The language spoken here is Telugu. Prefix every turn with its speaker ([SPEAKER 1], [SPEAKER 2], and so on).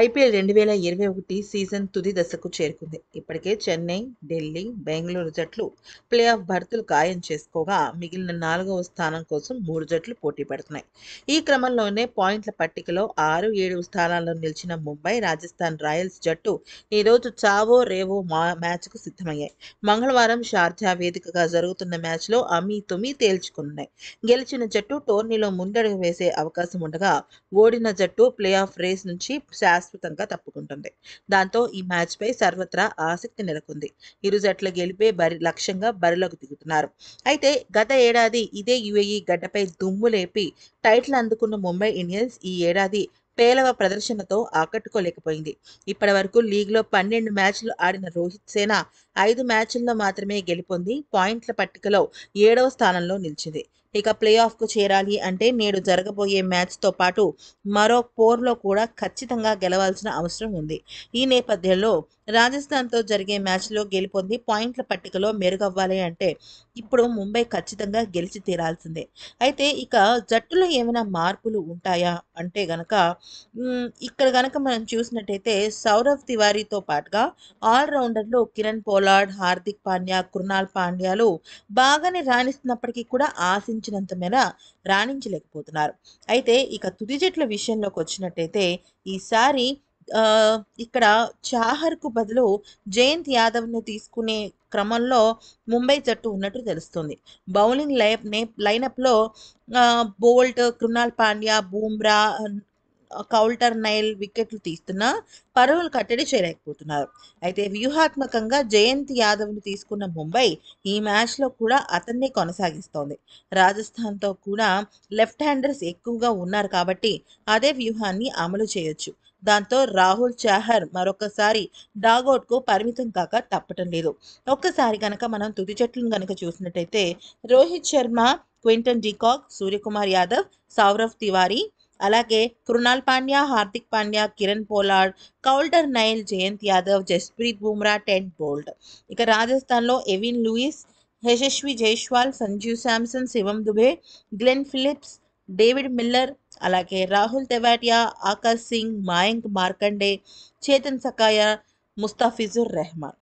[SPEAKER 1] ఐపీఎల్ రెండు వేల ఇరవై ఒకటి సీజన్ తుది దశకు చేరుకుంది ఇప్పటికే చెన్నై ఢిల్లీ బెంగళూరు జట్లు ప్లే ఆఫ్ భర్తలు ఖాయం చేసుకోగా మిగిలిన నాలుగవ స్థానం కోసం మూడు జట్లు పోటీ పడుతున్నాయి ఈ క్రమంలోనే పాయింట్ల పట్టికలో ఆరు ఏడు స్థానాల్లో నిలిచిన ముంబై రాజస్థాన్ రాయల్స్ జట్టు ఈరోజు చావో రేవో మా మ్యాచ్కు సిద్ధమయ్యాయి మంగళవారం షార్జా వేదికగా జరుగుతున్న మ్యాచ్లో అమీ తుమి తేల్చుకున్నాయి గెలిచిన జట్టు టోర్నీలో ముందడుగు వేసే అవకాశం ఉండగా ఓడిన జట్టు ప్లే ఆఫ్ రేస్ నుంచి శాశ్వతంగా తప్పుకుంటుంది దాంతో ఈ మ్యాచ్పై సర్వత్రా ఆసక్తి నెలకొంది ఇరు జట్ల గెలిపే బరి లక్ష్యంగా బరిలోకి దిగుతున్నారు అయితే గత ఏడాది ఇదే యుఏఈ గడ్డపై దుమ్ము లేపి టైటిల్ అందుకున్న ముంబై ఇండియన్స్ ఈ ఏడాది పేలవ ప్రదర్శనతో ఆకట్టుకోలేకపోయింది ఇప్పటి వరకు లీగ్లో పన్నెండు మ్యాచ్లు ఆడిన రోహిత్ సేన ఐదు మ్యాచ్ల్లో మాత్రమే గెలుపొంది పాయింట్ల పట్టికలో ఏడవ స్థానంలో నిలిచింది ఇక ప్లే ఆఫ్కు చేరాలి అంటే నేడు జరగబోయే మ్యాచ్తో పాటు మరో పోర్లో కూడా ఖచ్చితంగా గెలవాల్సిన అవసరం ఉంది ఈ నేపథ్యంలో రాజస్థాన్తో జరిగే మ్యాచ్లో గెలుపొంది పాయింట్ల పట్టికలో మెరుగవ్వాలి అంటే ఇప్పుడు ముంబై ఖచ్చితంగా గెలిచి తీరాల్సిందే అయితే ఇక జట్టులో ఏమైనా మార్పులు ఉంటాయా అంటే గనక ఇక్కడ గనక మనం చూసినట్టయితే సౌరవ్ తివారీతో పాటుగా ఆల్రౌండర్లు కిరణ్ పోల్ పొలాడ్ హార్దిక్ పాండ్యా కృణాల్ పాండ్యాలు బాగానే రాణిస్తున్నప్పటికీ కూడా ఆశించినంత మేర రాణించలేకపోతున్నారు అయితే ఇక తుది జట్ల విషయంలోకి వచ్చినట్టయితే ఈసారి ఇక్కడ చాహర్కు బదులు జయంత్ యాదవ్ను తీసుకునే క్రమంలో ముంబై జట్టు ఉన్నట్టు తెలుస్తుంది బౌలింగ్ లైప్ లైనప్లో Boult Krunal Pandya Bumrah Coulter Nile వికెట్లు తీస్తున్నా పరువులు కట్టడి చేయలేకపోతున్నారు అయితే వ్యూహాత్మకంగా జయంత్ యాదవ్ను తీసుకున్న ముంబై ఈ మ్యాచ్లో కూడా అతన్నే కొనసాగిస్తోంది రాజస్థాన్తో కూడా లెఫ్ట్ హ్యాండర్స్ ఎక్కువగా ఉన్నారు కాబట్టి అదే వ్యూహాన్ని అమలు చేయొచ్చు దాంతో రాహుల్ చాహర్ మరొకసారి డాగౌట్కు పరిమితం కాక తప్పటం లేదు ఒక్కసారి కనుక మనం తుది చెట్లను కనుక చూసినట్టయితే రోహిత్ శర్మ క్వింటన్ డికాక్ సూర్యకుమార్ యాదవ్ సౌరవ్ తివారీ అలాగే Krunal Pandya Hardik Pandya Kieron Pollard Coulter Nile Jayant Yadav Jasprit Bumrah టెడ్ బోల్ట్ ఇక రాజస్థాన్లో Evin Lewis Yashasvi Jaiswal Sanjeev Samson Shivam Dube Glenn Phillips David Miller అలాగే రాహుల్ తెవాటియా ఆకాశ్ సింగ్ మయాంక్ మార్కండే చేతన్ సకాయ ముస్తాఫిజుర్ రెహమాన్